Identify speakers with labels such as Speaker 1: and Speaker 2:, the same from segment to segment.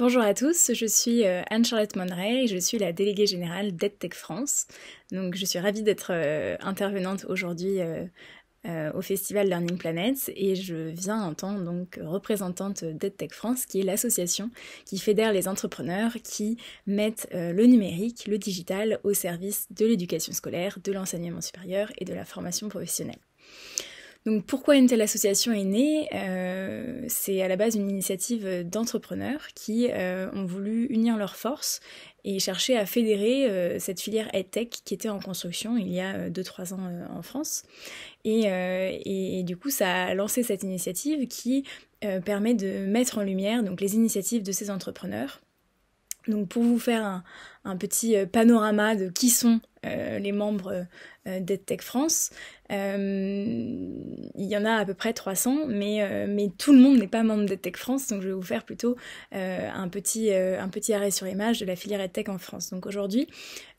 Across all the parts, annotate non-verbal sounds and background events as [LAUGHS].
Speaker 1: Bonjour à tous, je suis euh, Anne-Charlotte Monray et je suis la déléguée générale d'EdTech France. Donc je suis ravie d'être euh, intervenante aujourd'hui euh, au festival Learning Planets et je viens en tant donc représentante d'EdTech France qui est l'association qui fédère les entrepreneurs qui mettent le numérique, le digital au service de l'éducation scolaire, de l'enseignement supérieur et de la formation professionnelle. Donc pourquoi une telle association est née euh, C'est à la base une initiative d'entrepreneurs qui euh, ont voulu unir leurs forces et chercher à fédérer euh, cette filière EdTech qui était en construction il y a 2-3 ans en France. Et, du coup, ça a lancé cette initiative qui permet de mettre en lumière donc, les initiatives de ces entrepreneurs. Donc pour vous faire un, petit panorama de qui sont euh, les membres euh, d'EdTech France. Euh, il y en a à peu près 300, mais, mais tout le monde n'est pas membre d'EdTech France, donc je vais vous faire plutôt un, petit, un petit arrêt sur image de la filière EdTech en France. Donc aujourd'hui,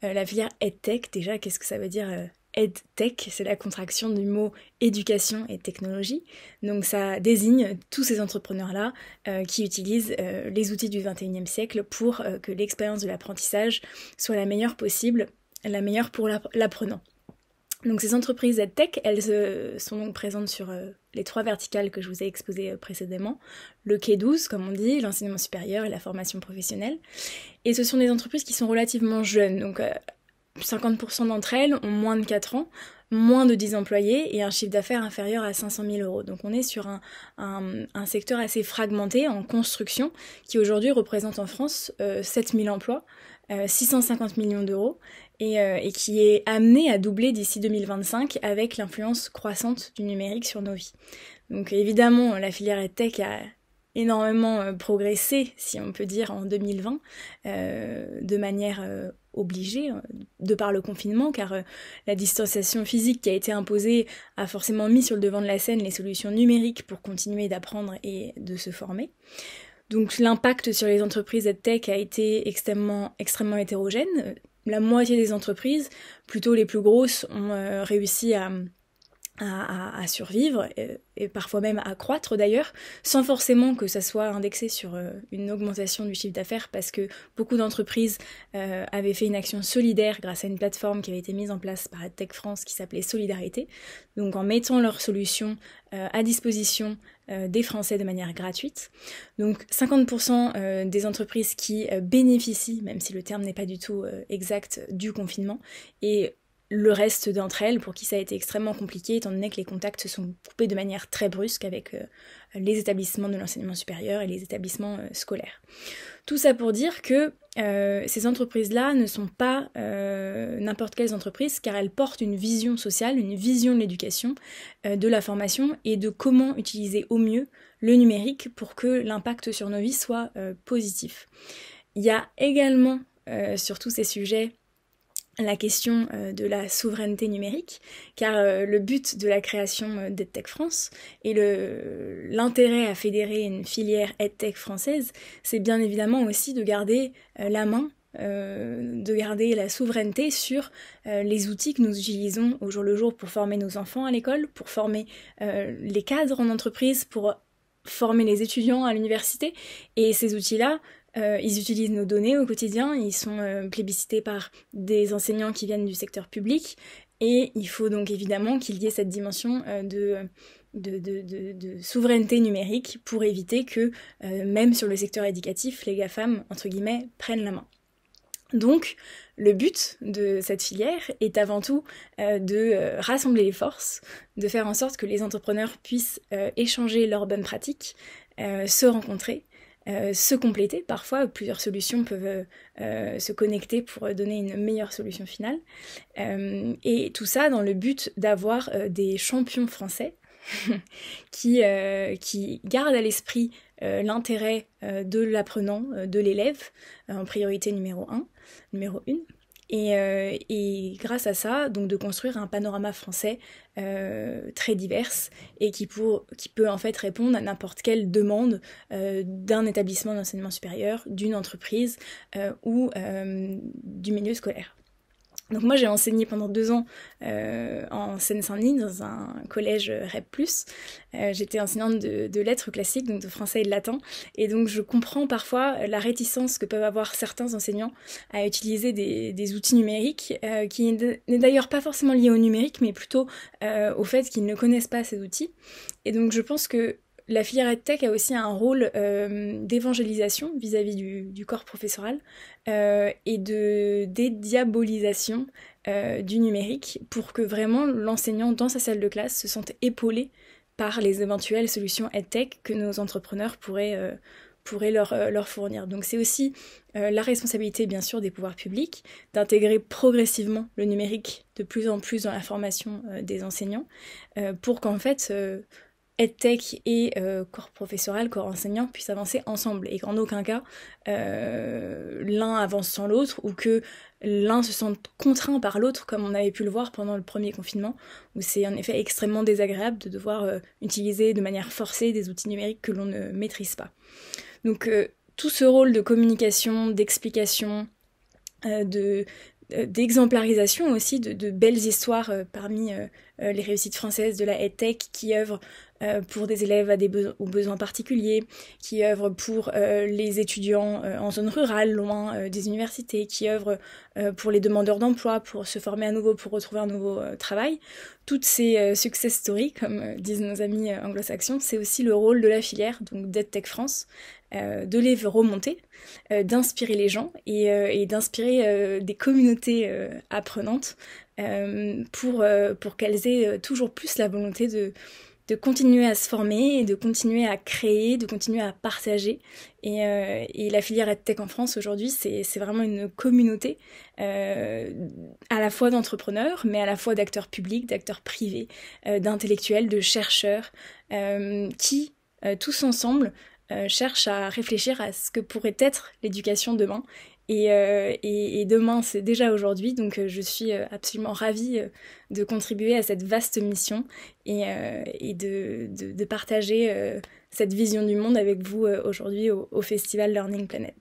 Speaker 1: la filière EdTech, déjà, qu'est-ce que ça veut dire EdTech, c'est la contraction du mot éducation et technologie. Donc ça désigne tous ces entrepreneurs-là qui utilisent les outils du 21e siècle pour que l'expérience de l'apprentissage soit la meilleure possible la meilleure pour l'apprenant. Donc ces entreprises Z-Tech, elles euh, sont donc présentes sur euh, les trois verticales que je vous ai exposées euh, précédemment, le K12 comme on dit, l'enseignement supérieur et la formation professionnelle. Et ce sont des entreprises qui sont relativement jeunes, donc 50% d'entre elles ont moins de 4 ans, moins de 10 employés et un chiffre d'affaires inférieur à 500 000 euros. Donc on est sur un, secteur assez fragmenté en construction qui aujourd'hui représente en France 7 euh, 000 emplois, 650 euh, millions d'euros et, euh, et, qui est amené à doubler d'ici 2025 avec l'influence croissante du numérique sur nos vies. Donc évidemment la filière tech a énormément euh, progressé, si on peut dire, en 2020, euh, de manière euh, obligée, de par le confinement, car la distanciation physique qui a été imposée a forcément mis sur le devant de la scène les solutions numériques pour continuer d'apprendre et de se former. Donc l'impact sur les entreprises EdTech a été extrêmement, extrêmement hétérogène. La moitié des entreprises, plutôt les plus grosses, ont réussi à à, survivre et, parfois même à croître d'ailleurs, sans forcément que ça soit indexé sur euh, une augmentation du chiffre d'affaires parce que beaucoup d'entreprises euh, avaient fait une action solidaire grâce à une plateforme qui avait été mise en place par Tech France qui s'appelait Solidarité. Donc en mettant leurs solutions euh, à disposition des Français de manière gratuite. Donc 50% des entreprises qui bénéficient, même si le terme n'est pas du tout exact, du confinement et le reste d'entre elles, pour qui ça a été extrêmement compliqué, étant donné que les contacts se sont coupés de manière très brusque avec euh, les établissements de l'enseignement supérieur et les établissements euh, scolaires. Tout ça pour dire que euh, ces entreprises-là ne sont pas n'importe quelles entreprises, car elles portent une vision sociale, une vision de l'éducation, de la formation et de comment utiliser au mieux le numérique pour que l'impact sur nos vies soit positif. Il y a également sur tous ces sujets la question euh, de la souveraineté numérique, car euh, le but de la création euh, d'EdTech France et l'intérêt à fédérer une filière EdTech française, c'est bien évidemment aussi de garder la main, de garder la souveraineté sur les outils que nous utilisons au jour le jour pour former nos enfants à l'école, pour former les cadres en entreprise, pour former les étudiants à l'université. Et ces outils-là, euh, ils utilisent nos données au quotidien, ils sont euh, plébiscités par des enseignants qui viennent du secteur public, et il faut donc évidemment qu'il y ait cette dimension euh, de, souveraineté numérique pour éviter que, même sur le secteur éducatif, les GAFAM, entre guillemets, prennent la main. Donc, le but de cette filière est avant tout de rassembler les forces, de faire en sorte que les entrepreneurs puissent échanger leurs bonnes pratiques, se rencontrer euh, se compléter. Parfois, plusieurs solutions peuvent euh, euh, se connecter pour donner une meilleure solution finale. et tout ça dans le but d'avoir des champions français [LAUGHS] qui, qui gardent à l'esprit l'intérêt de l'apprenant, de l'élève, en priorité numéro un, numéro 1. Euh, et, grâce à ça, donc de construire un panorama français euh, très divers et qui, pour, qui, peut en fait répondre à n'importe quelle demande euh, d'un établissement d'enseignement supérieur, d'une entreprise ou du milieu scolaire. Donc moi j'ai enseigné pendant deux ans euh, en Seine-Saint-Denis dans un collège euh, REP+. Euh, j'étais enseignante de, lettres classiques, donc de français et de latin, et donc je comprends parfois la réticence que peuvent avoir certains enseignants à utiliser des, outils numériques, qui n'est d'ailleurs pas forcément lié au numérique, mais plutôt au fait qu'ils ne connaissent pas ces outils. Et donc je pense que la filière EdTech a aussi un rôle euh, d'évangélisation vis-à-vis du, corps professoral euh, et de dédiabolisation euh, du numérique pour que vraiment l'enseignant dans sa salle de classe se sente épaulé par les éventuelles solutions EdTech que nos entrepreneurs pourraient, leur, fournir. Donc c'est aussi la responsabilité bien sûr des pouvoirs publics d'intégrer progressivement le numérique de plus en plus dans la formation des enseignants pour qu'en fait EdTech et euh, corps professoral, corps enseignant puissent avancer ensemble et qu'en aucun cas euh, l'un avance sans l'autre ou que l'un se sente contraint par l'autre comme on avait pu le voir pendant le premier confinement où c'est en effet extrêmement désagréable de devoir euh, utiliser de manière forcée des outils numériques que l'on ne maîtrise pas. Donc tout ce rôle de communication, d'explication, de d'exemplarisation aussi de, belles histoires parmi les réussites françaises de la EdTech qui œuvrent euh, pour des élèves à des aux besoins particuliers, qui œuvrent pour euh, les étudiants euh, en zone rurale, loin des universités, qui œuvrent pour les demandeurs d'emploi, pour se former à nouveau, pour retrouver un nouveau travail. Toutes ces success stories, comme disent nos amis anglo-saxons, c'est aussi le rôle de la filière, donc d'EdTech France, de les remonter, d'inspirer les gens et, et d'inspirer des communautés apprenantes pour, pour qu'elles aient toujours plus la volonté de, de continuer à se former et de continuer à créer, de continuer à partager. Et, euh, la filière EdTech en France aujourd'hui, c'est vraiment une communauté euh, à la fois d'entrepreneurs, mais à la fois d'acteurs publics, d'acteurs privés, euh, d'intellectuels, de chercheurs, qui, tous ensemble, cherchent à réfléchir à ce que pourrait être l'éducation demain euh, et, demain, c'est déjà aujourd'hui, donc euh, je suis euh, absolument ravie de contribuer à cette vaste mission et, de, partager cette vision du monde avec vous aujourd'hui au Festival Learning Planet.